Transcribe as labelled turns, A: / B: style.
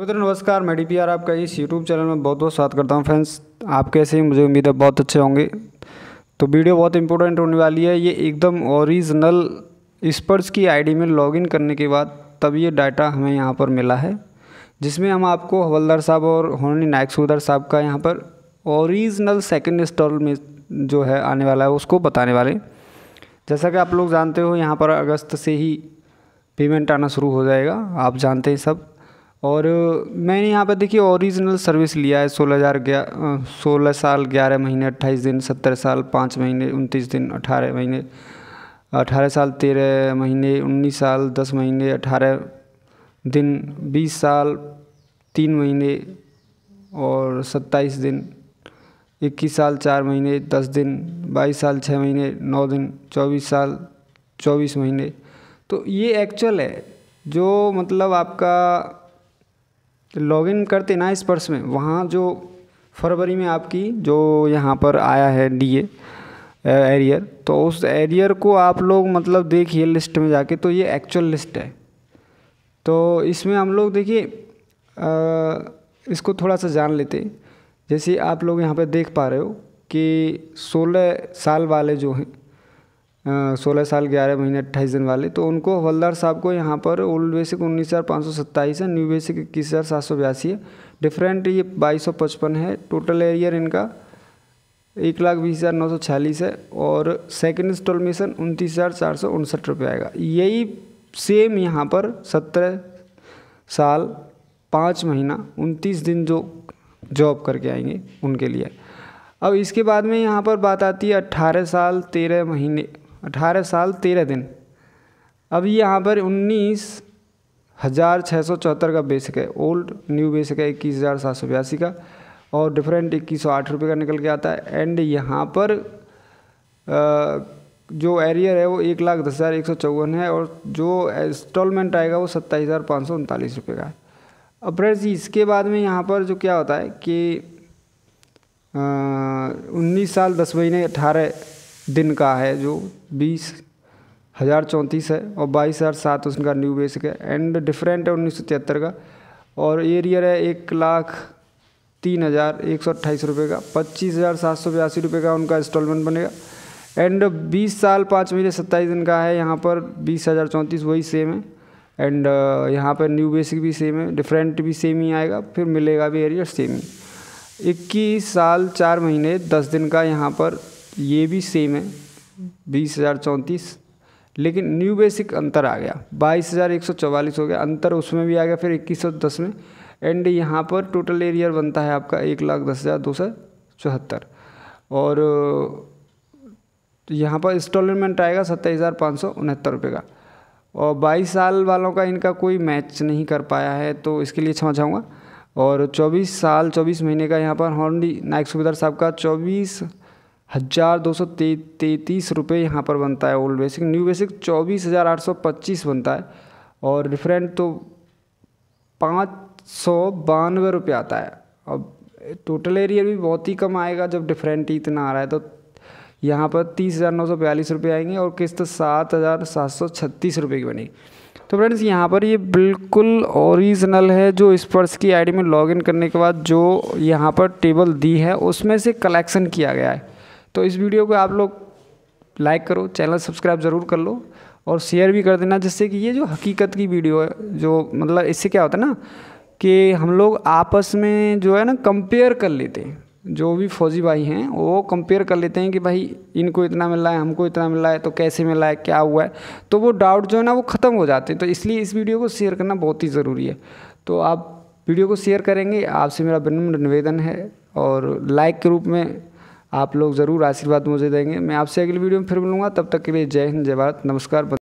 A: मित्रों नमस्कार मैं डी पी आर आपका इस यूट्यूब चैनल में बहुत बहुत स्वागत करता हूँ फ्रेंड्स आप कैसे मुझे उम्मीद है बहुत अच्छे होंगे तो वीडियो बहुत इंपॉर्टेंट होने वाली है ये एकदम ओरिजिनल स्पर्श की आईडी में लॉगिन करने के बाद तब ये डाटा हमें यहाँ पर मिला है जिसमें हम आपको हवलदार साहब और होनी नायक सुधर साहब का यहाँ पर ओरिजिनल सेकेंड स्टॉल में जो है आने वाला है उसको बताने वाले जैसा कि आप लोग जानते हो यहाँ पर अगस्त से ही पेमेंट आना शुरू हो जाएगा आप जानते हैं सब और मैंने यहाँ पर देखिए ओरिजिनल सर्विस लिया है सोलह हज़ार सोलह साल ग्यारह महीने अट्ठाईस दिन सत्तर साल पाँच महीने उनतीस दिन अठारह महीने अठारह साल तेरह महीने उन्नीस साल दस महीने अठारह दिन बीस साल तीन महीने और सत्ताईस दिन इक्कीस साल चार महीने दस दिन बाईस साल छः महीने नौ दिन चौबीस साल चौबीस महीने तो ये एक्चुअल है जो मतलब आपका तो लॉगिन करते ना इस पर्स में वहाँ जो फरवरी में आपकी जो यहाँ पर आया है डीए एरियर तो उस एरियर को आप लोग मतलब देखिए लिस्ट में जाके तो ये एक्चुअल लिस्ट है तो इसमें हम लोग देखिए इसको थोड़ा सा जान लेते जैसे आप लोग यहाँ पर देख पा रहे हो कि 16 साल वाले जो हैं सोलह साल ग्यारह महीने अट्ठाईस दिन वाले तो उनको हवलदार साहब को यहाँ पर ओल्ड बेसिक उन्नीस हज़ार पाँच सौ सत्ताईस है न्यू बेसिक इक्कीस हज़ार सात सौ बयासी है डिफरेंट ये बाईस सौ पचपन है टोटल एरियर इनका एक लाख बीस हज़ार नौ सौ छियालीस है और सेकेंड इंस्टॉलमेशन उनतीस हज़ार चार सौ उनसठ रुपये आएगा यही सेम यहाँ पर सत्रह साल पाँच महीना उनतीस दिन जो जॉब करके आएंगे उनके लिए अब इसके बाद में यहाँ पर बात आती है अट्ठारह साल तेरह महीने अठारह साल तेरह दिन अब यहाँ पर उन्नीस हज़ार छः सौ चौहत्तर का बेसिक है ओल्ड न्यू बेसिक है इक्कीस हज़ार सात सौ बयासी का और डिफरेंट इक्कीस सौ आठ रुपये का निकल के आता है एंड यहाँ पर जो एरियर है वो एक लाख दस हज़ार एक सौ चौवन है और जो इंस्टॉलमेंट आएगा वो सत्ताईस हज़ार पाँच सौ उनतालीस रुपये का है अब फ्रेंड्स इसके बाद में यहाँ पर जो क्या होता है कि उन्नीस साल दस महीने अठारह दिन का है जो बीस हज़ार चौंतीस है और बाईस हज़ार सात उसका न्यू बेसिक है एंड डिफरेंट है उन्नीस सौ तिहत्तर का और एरियर है एक लाख तीन हज़ार एक सौ अट्ठाईस रुपये का पच्चीस हज़ार सात सौ बयासी रुपये का उनका इंस्टॉलमेंट बनेगा एंड बीस साल पाँच महीने सत्ताईस दिन का है यहाँ पर बीस हज़ार चौंतीस वही सेम है एंड uh, यहाँ पर न्यू बेसिक भी सेम है डिफरेंट भी सेम ही आएगा फिर मिलेगा भी एरियर सेम ही इक्कीस साल चार महीने दस दिन का यहाँ पर ये भी सेम है बीस हज़ार चौंतीस लेकिन न्यू बेसिक अंतर आ गया बाईस हज़ार एक सौ चौवालीस हो गया अंतर उसमें भी आ गया फिर इक्कीस सौ दस में एंड यहाँ पर टोटल एरियर बनता है आपका एक लाख दस हज़ार दो सौ चौहत्तर और यहाँ पर इंस्टॉलमेंट आएगा सत्ताईस हज़ार पाँच सौ उनहत्तर रुपये का और बाईस साल वालों का इनका कोई मैच नहीं कर पाया है तो इसके लिए क्षमा चाहूँगा और चौबीस साल चौबीस महीने का यहाँ पर हॉर्नडी नायक सुबेदार साहब का चौबीस हज़ार दो सौ ते, तैंतीस रुपये यहाँ पर बनता है ओल्ड बेसिक न्यू बेसिक चौबीस हज़ार आठ सौ पच्चीस बनता है और रिफरेंट तो पाँच सौ बानवे रुपये आता है अब टोटल एरिया भी बहुत ही कम आएगा जब डिफरेंट ही इतना आ रहा है तो यहाँ पर तीस हज़ार नौ सौ बयालीस रुपये आएंगे और किस्त सात हज़ार सात सौ छत्तीस रुपये की बनेगी तो फ्रेंड्स यहाँ पर ये बिल्कुल ओरिजिनल है जो स्पर्श की आईडी में लॉगिन करने के बाद जो यहाँ पर टेबल दी है उसमें से कलेक्शन किया गया है तो इस वीडियो को आप लोग लाइक करो चैनल सब्सक्राइब ज़रूर कर लो और शेयर भी कर देना जिससे कि ये जो हकीकत की वीडियो है जो मतलब इससे क्या होता है ना कि हम लोग आपस में जो है ना कंपेयर कर लेते हैं जो भी फौजी भाई हैं वो कंपेयर कर लेते हैं कि भाई इनको इतना मिला है हमको इतना मिला है तो कैसे मिला है क्या हुआ है तो वो डाउट जो है ना वो ख़त्म हो जाते हैं तो इसलिए इस वीडियो को शेयर करना बहुत ही ज़रूरी है तो आप वीडियो को शेयर करेंगे आपसे मेरा विनम्र निवेदन है और लाइक के रूप में आप लोग ज़रूर आशीर्वाद मुझे देंगे मैं आपसे अगली वीडियो में फिर मिलूँगा तब तक के लिए जय हिंद जय भारत नमस्कार